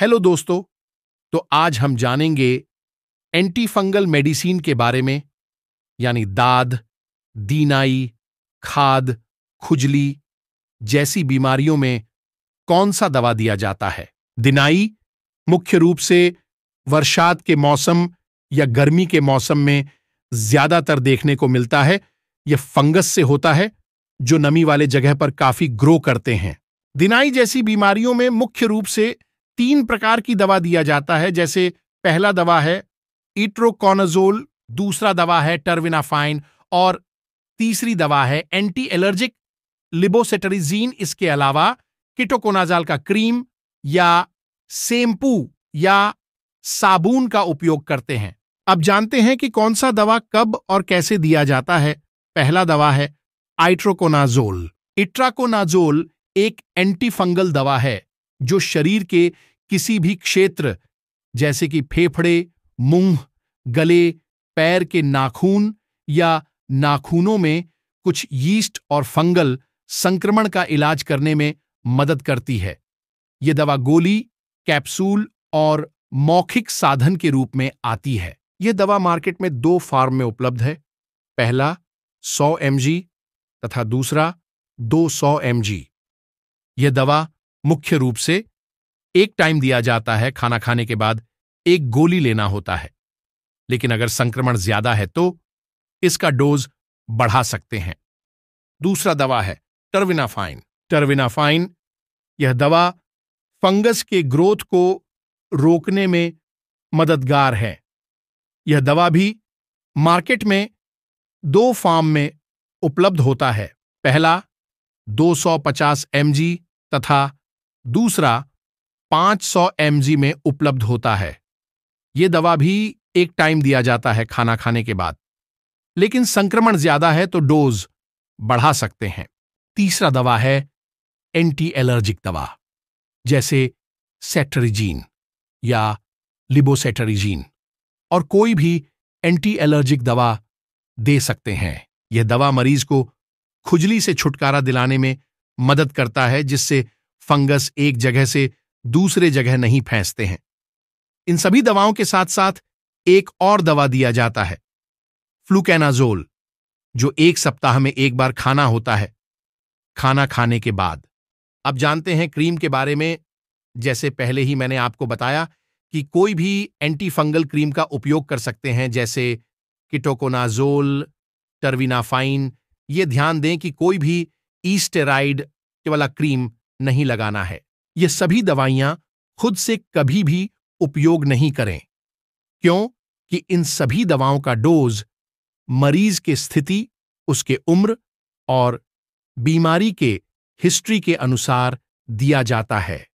hello दोस्तों तो आज हम जानेंगे एंटी फंगल मेडिसिन के बारे में यानी दाद दीनाई खाद खुजली जैसी बीमारियों में कौन सा दवा दिया जाता है दिनाई मुख्य रूप से वर्षात के मौसम या गर्मी के मौसम में ज्यादातर देखने को मिलता है यह फंगस से होता है जो नमी वाले जगह पर काफी ग्रो करते हैं दिनाई जैसी बीमारियों में मुख्य रूप से तीन प्रकार की दवा दिया जाता है जैसे पहला दवा है इट्रोकोनाजोल दूसरा दवा है टर्विनाफाइन और तीसरी दवा है एंटी एलर्जिक लिबोसेटरीजीन इसके अलावा किटोकोनाजाल का क्रीम या सेम्पू या साबुन का उपयोग करते हैं अब जानते हैं कि कौन सा दवा कब और कैसे दिया जाता है पहला दवा है आइट्रोकोनाजोल इट्राकोनाजोल एक एंटीफंगल दवा है जो शरीर के किसी भी क्षेत्र जैसे कि फेफड़े मुंह गले पैर के नाखून या नाखूनों में कुछ यीस्ट और फंगल संक्रमण का इलाज करने में मदद करती है ये दवा गोली कैप्सूल और मौखिक साधन के रूप में आती है यह दवा मार्केट में दो फार्म में उपलब्ध है पहला 100 एम तथा दूसरा 200 एम यह दवा मुख्य रूप से एक टाइम दिया जाता है खाना खाने के बाद एक गोली लेना होता है लेकिन अगर संक्रमण ज्यादा है तो इसका डोज बढ़ा सकते हैं दूसरा दवा है टर्विनाफाइन टर्विनाफाइन यह दवा फंगस के ग्रोथ को रोकने में मददगार है यह दवा भी मार्केट में दो फार्म में उपलब्ध होता है पहला 250 सौ तथा दूसरा 500 सौ में उपलब्ध होता है ये दवा भी एक टाइम दिया जाता है खाना खाने के बाद लेकिन संक्रमण ज्यादा है तो डोज बढ़ा सकते हैं तीसरा दवा है एंटी एलर्जिक दवा जैसे सेटरिजीन या लिबोसेटरिजीन और कोई भी एंटी एलर्जिक दवा दे सकते हैं यह दवा मरीज को खुजली से छुटकारा दिलाने में मदद करता है जिससे फंगस एक जगह से दूसरे जगह नहीं फेंसते हैं इन सभी दवाओं के साथ साथ एक और दवा दिया जाता है फ्लूकैनाजोल जो एक सप्ताह में एक बार खाना होता है खाना खाने के बाद अब जानते हैं क्रीम के बारे में जैसे पहले ही मैंने आपको बताया कि कोई भी एंटी फंगल क्रीम का उपयोग कर सकते हैं जैसे किटोकोनाजोल टर्विनाफाइन ये ध्यान दें कि कोई भी ईस्टेराइड वाला क्रीम नहीं लगाना है ये सभी दवाइयां खुद से कभी भी उपयोग नहीं करें क्यों कि इन सभी दवाओं का डोज मरीज के स्थिति उसके उम्र और बीमारी के हिस्ट्री के अनुसार दिया जाता है